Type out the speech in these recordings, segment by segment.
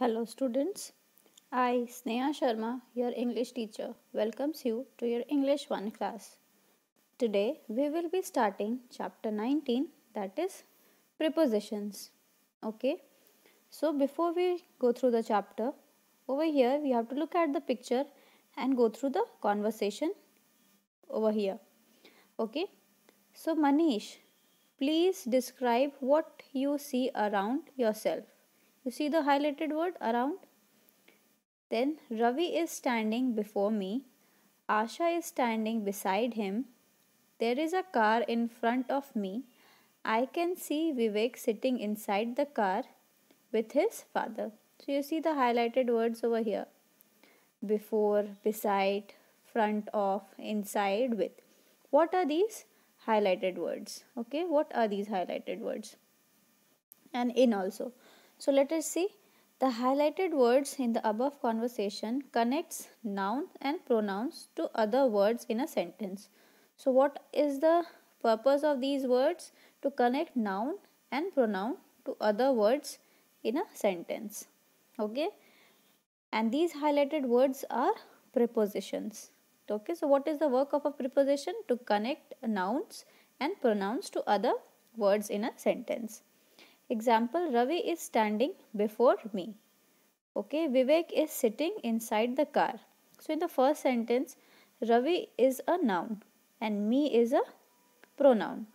Hello students, I Sneha Sharma, your English teacher, welcomes you to your English 1 class. Today we will be starting chapter 19 that is prepositions. Okay, so before we go through the chapter, over here we have to look at the picture and go through the conversation over here. Okay, so Manish, please describe what you see around yourself. You see the highlighted word around? Then Ravi is standing before me. Asha is standing beside him. There is a car in front of me. I can see Vivek sitting inside the car with his father. So you see the highlighted words over here. Before, beside, front of, inside, with. What are these highlighted words? Okay, what are these highlighted words? And in also. So let us see the highlighted words in the above conversation connects noun and pronouns to other words in a sentence. So what is the purpose of these words? To connect noun and pronoun to other words in a sentence. Okay. And these highlighted words are prepositions. Okay. So what is the work of a preposition? To connect nouns and pronouns to other words in a sentence. Example, Ravi is standing before me. Okay, Vivek is sitting inside the car. So in the first sentence, Ravi is a noun and me is a pronoun.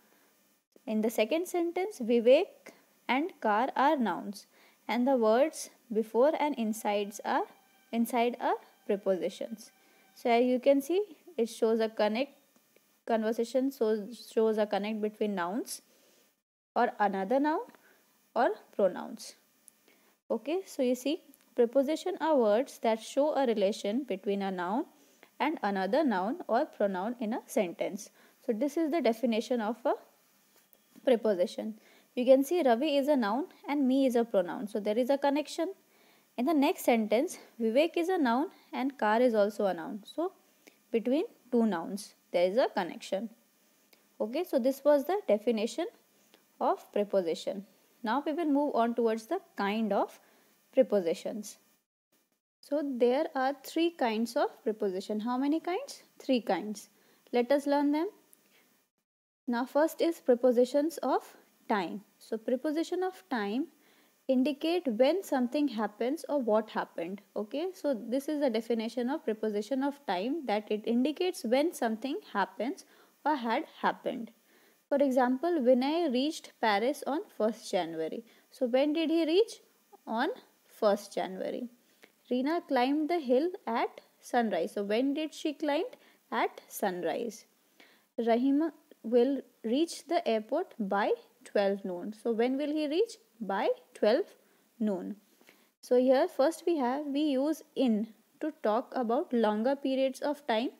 In the second sentence, Vivek and car are nouns and the words before and insides are inside are prepositions. So as you can see, it shows a connect conversation shows, shows a connect between nouns or another noun or pronouns. Okay, so you see preposition are words that show a relation between a noun and another noun or pronoun in a sentence. So this is the definition of a preposition. You can see Ravi is a noun and me is a pronoun. So there is a connection. In the next sentence, Vivek is a noun and car is also a noun. So between two nouns, there is a connection. Okay, so this was the definition of preposition. Now we will move on towards the kind of prepositions. So there are three kinds of preposition. How many kinds? Three kinds. Let us learn them. Now first is prepositions of time. So preposition of time indicate when something happens or what happened. Okay. So this is the definition of preposition of time that it indicates when something happens or had happened. For example, Vinay reached Paris on 1st January. So when did he reach? On 1st January. Reena climbed the hill at sunrise. So when did she climb? At sunrise. Rahima will reach the airport by 12 noon. So when will he reach? By 12 noon. So here first we have we use in to talk about longer periods of time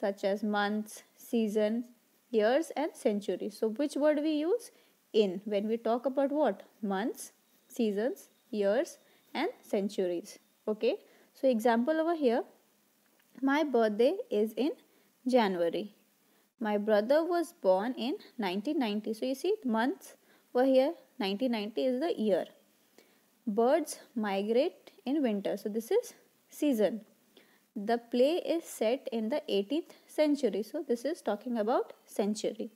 such as months, seasons years and centuries. So which word we use? In. When we talk about what? Months, seasons, years and centuries. Okay. So example over here. My birthday is in January. My brother was born in 1990. So you see months over here. 1990 is the year. Birds migrate in winter. So this is season the play is set in the 18th century so this is talking about century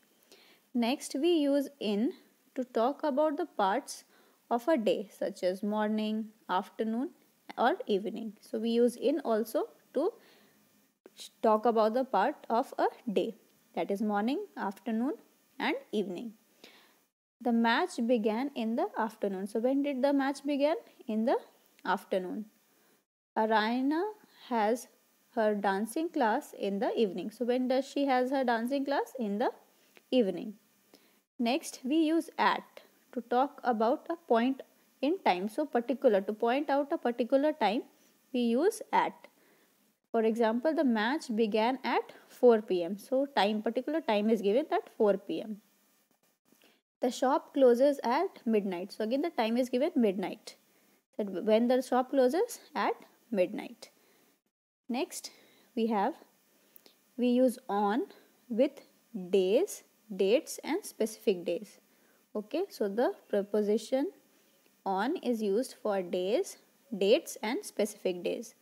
next we use in to talk about the parts of a day such as morning afternoon or evening so we use in also to talk about the part of a day that is morning afternoon and evening the match began in the afternoon so when did the match begin in the afternoon arayana has her dancing class in the evening. So when does she has her dancing class? In the evening. Next we use at to talk about a point in time. So particular to point out a particular time we use at. For example, the match began at 4 pm. So time particular time is given at 4 pm. The shop closes at midnight. So again the time is given midnight. So when the shop closes at midnight. Next we have we use on with days, dates and specific days. Okay, so the preposition on is used for days, dates and specific days.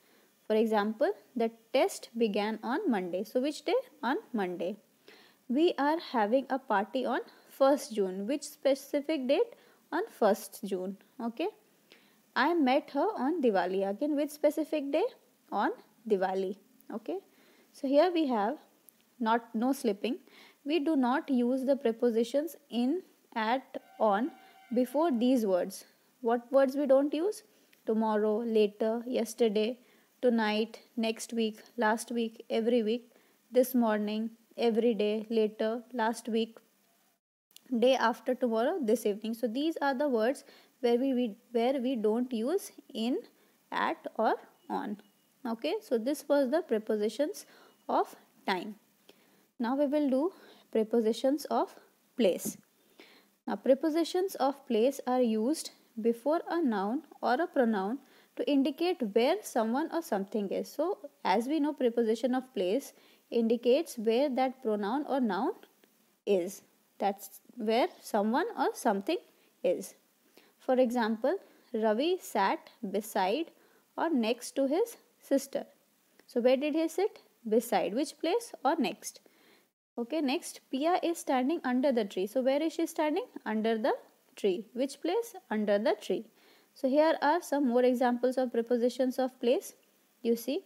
For example, the test began on Monday. So which day? On Monday. We are having a party on 1st June. Which specific date? On 1st June. Okay. I met her on Diwali. Again, which specific day? On Diwali. Okay, so here we have not no slipping. We do not use the prepositions in, at, on before these words. What words we don't use? Tomorrow, later, yesterday, tonight, next week, last week, every week, this morning, every day, later, last week, day after tomorrow, this evening. So these are the words where we, we where we don't use in, at or on okay so this was the prepositions of time now we will do prepositions of place now prepositions of place are used before a noun or a pronoun to indicate where someone or something is so as we know preposition of place indicates where that pronoun or noun is that's where someone or something is for example ravi sat beside or next to his sister. So where did he sit? Beside which place or next? Okay, next Pia is standing under the tree. So where is she standing? Under the tree. Which place? Under the tree. So here are some more examples of prepositions of place. You see,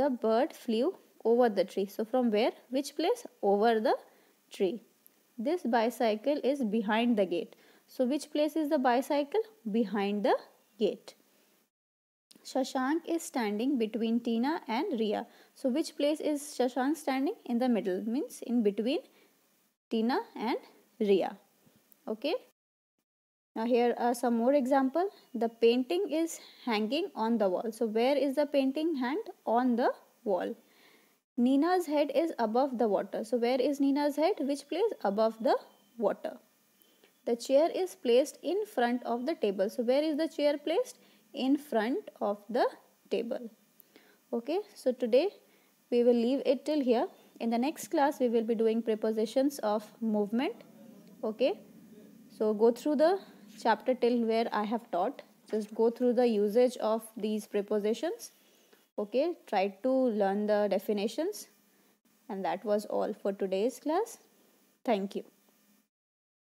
the bird flew over the tree. So from where? Which place? Over the tree. This bicycle is behind the gate. So which place is the bicycle? Behind the gate. Shashank is standing between Tina and Ria. So which place is Shashank standing? In the middle means in between Tina and Ria. Okay. Now here are some more example. The painting is hanging on the wall. So where is the painting hanged? On the wall. Nina's head is above the water. So where is Nina's head? Which place? Above the water. The chair is placed in front of the table. So where is the chair placed? in front of the table. Okay, so today we will leave it till here. In the next class, we will be doing prepositions of movement. Okay, so go through the chapter till where I have taught. Just go through the usage of these prepositions. Okay, try to learn the definitions. And that was all for today's class. Thank you.